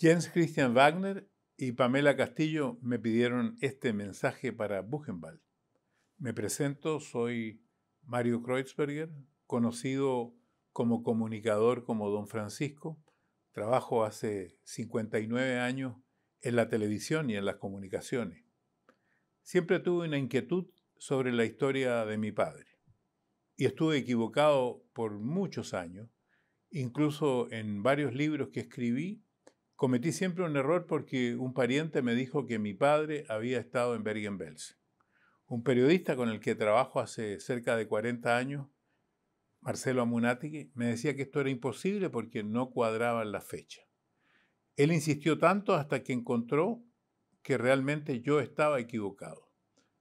Jens Christian Wagner y Pamela Castillo me pidieron este mensaje para Buchenwald. Me presento, soy Mario Kreuzberger, conocido como comunicador como Don Francisco. Trabajo hace 59 años en la televisión y en las comunicaciones. Siempre tuve una inquietud sobre la historia de mi padre y estuve equivocado por muchos años. Incluso en varios libros que escribí Cometí siempre un error porque un pariente me dijo que mi padre había estado en Bergen-Belsen. Un periodista con el que trabajo hace cerca de 40 años, Marcelo Amunátegui, me decía que esto era imposible porque no cuadraban la fecha. Él insistió tanto hasta que encontró que realmente yo estaba equivocado,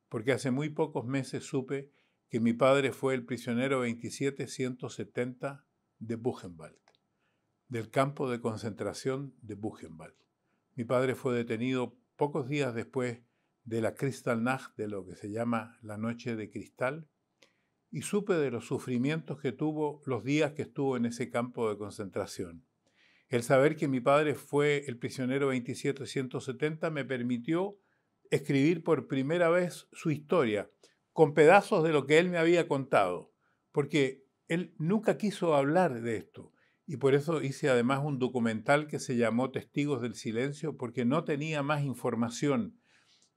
porque hace muy pocos meses supe que mi padre fue el prisionero 2770 de Buchenwald del campo de concentración de Buchenwald. Mi padre fue detenido pocos días después de la Kristallnacht, de lo que se llama la Noche de Cristal, y supe de los sufrimientos que tuvo los días que estuvo en ese campo de concentración. El saber que mi padre fue el prisionero 2770 me permitió escribir por primera vez su historia, con pedazos de lo que él me había contado, porque él nunca quiso hablar de esto. Y por eso hice además un documental que se llamó Testigos del Silencio, porque no tenía más información.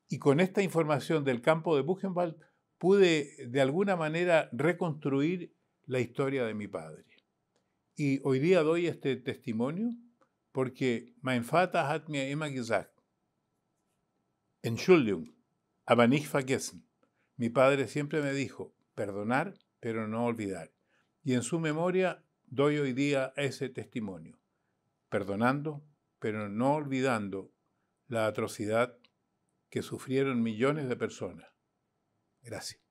Y con esta información del campo de Buchenwald pude de alguna manera reconstruir la historia de mi padre. Y hoy día doy este testimonio porque mein Vater hat mir immer gesagt, Entschuldigung, aber nicht vergessen. Mi padre siempre me dijo, perdonar, pero no olvidar. Y en su memoria doy hoy día ese testimonio, perdonando, pero no olvidando la atrocidad que sufrieron millones de personas. Gracias.